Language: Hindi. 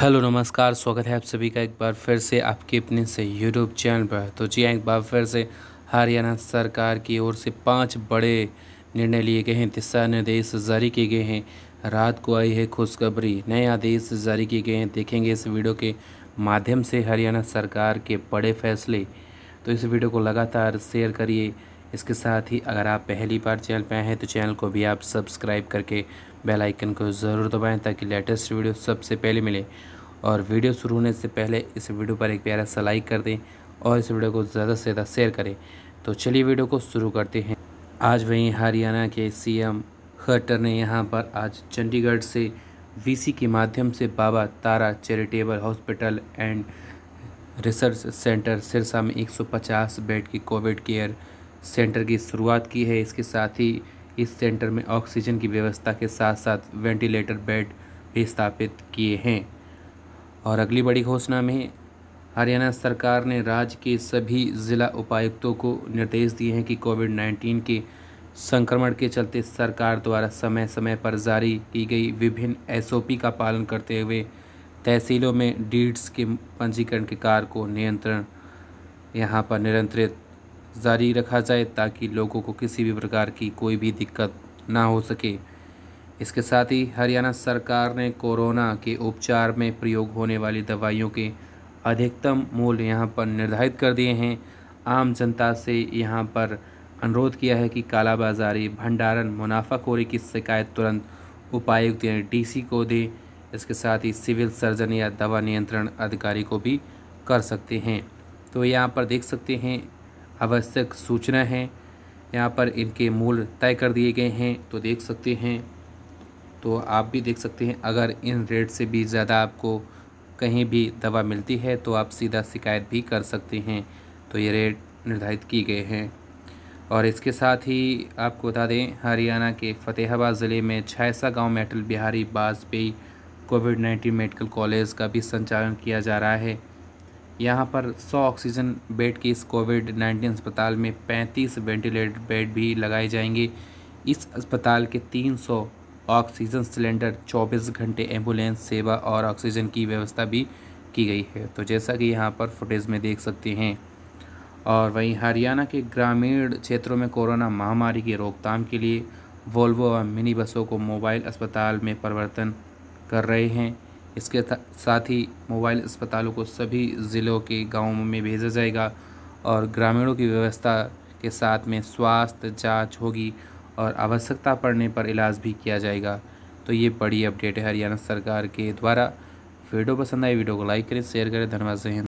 हेलो नमस्कार स्वागत है आप सभी का एक बार फिर से आपके अपने से यूट्यूब चैनल पर तो जी हाँ, एक बार फिर से हरियाणा सरकार की ओर से पांच बड़े निर्णय लिए गए हैं दिशा निर्देश जारी किए गए हैं रात को आई है खुशखबरी नए आदेश जारी किए गए हैं देखेंगे इस वीडियो के माध्यम से हरियाणा सरकार के बड़े फैसले तो इस वीडियो को लगातार शेयर करिए इसके साथ ही अगर आप पहली बार चैनल पर आए हैं तो चैनल को भी आप सब्सक्राइब करके बेल आइकन को ज़रूर दबाएं ताकि लेटेस्ट वीडियो सबसे पहले मिले और वीडियो शुरू होने से पहले इस वीडियो पर एक प्यारा सा लाइक कर दें और इस वीडियो को ज़्यादा से ज़्यादा शेयर करें तो चलिए वीडियो को शुरू करते हैं आज वहीं हरियाणा के एम खट्टर ने यहाँ पर आज चंडीगढ़ से वी के माध्यम से Baba Tara charitable hospital and research centre Sirsa में 150 बेड की कोविड केयर सेंटर की शुरुआत की है इसके साथ ही इस सेंटर में ऑक्सीजन की व्यवस्था के साथ साथ वेंटिलेटर बेड भी स्थापित किए हैं और अगली बड़ी घोषणा में हरियाणा सरकार ने राज्य के सभी ज़िला उपायुक्तों को निर्देश दिए हैं कि कोविड नाइन्टीन के संक्रमण के चलते सरकार द्वारा समय समय पर जारी की गई विभिन्न एसओपी का पालन करते हुए तहसीलों में डीड्स के पंजीकरण के कार्य को नियंत्रण यहाँ पर निरंतरित जारी रखा जाए ताकि लोगों को किसी भी प्रकार की कोई भी दिक्कत ना हो सके इसके साथ ही हरियाणा सरकार ने कोरोना के उपचार में प्रयोग होने वाली दवाइयों के अधिकतम मूल्य यहाँ पर निर्धारित कर दिए हैं आम जनता से यहाँ पर अनुरोध किया है कि कालाबाजारी भंडारण मुनाफाखोरी की शिकायत तुरंत उपायुक्त यानी डीसी को दे इसके साथ ही सिविल सर्जन या दवा नियंत्रण अधिकारी को भी कर सकते हैं तो यहाँ पर देख सकते हैं आवश्यक सूचना है यहाँ पर इनके मूल तय कर दिए गए हैं तो देख सकते हैं तो आप भी देख सकते हैं अगर इन रेट से भी ज़्यादा आपको कहीं भी दवा मिलती है तो आप सीधा शिकायत भी कर सकते हैं तो ये रेट निर्धारित किए गए हैं और इसके साथ ही आपको बता दें हरियाणा के फतेहाबाद ज़िले में छायसा गांव में Atal Bihari Vajpayee covid nineteen medical college का भी संचालन किया जा रहा है यहाँ पर 100 ऑक्सीजन बेड के इस कोविड नाइन्टीन अस्पताल में 35 वेंटिलेटर बेड भी लगाए जाएंगे इस अस्पताल के 300 ऑक्सीजन सिलेंडर 24 घंटे एम्बुलेंस सेवा और ऑक्सीजन की व्यवस्था भी की गई है तो जैसा कि यहाँ पर फुटेज में देख सकते हैं और वहीं हरियाणा के ग्रामीण क्षेत्रों में कोरोना महामारी की रोकथाम के लिए वोल्वो और मिनी बसों को मोबाइल अस्पताल में परिवर्तन कर रहे हैं इसके साथ ही मोबाइल अस्पतालों को सभी ज़िलों के गाँवों में भेजा जाएगा और ग्रामीणों की व्यवस्था के साथ में स्वास्थ्य जांच होगी और आवश्यकता पड़ने पर इलाज भी किया जाएगा तो ये बड़ी अपडेट है हरियाणा सरकार के द्वारा वीडियो पसंद आई वीडियो को लाइक करें शेयर करें धन्यवाद से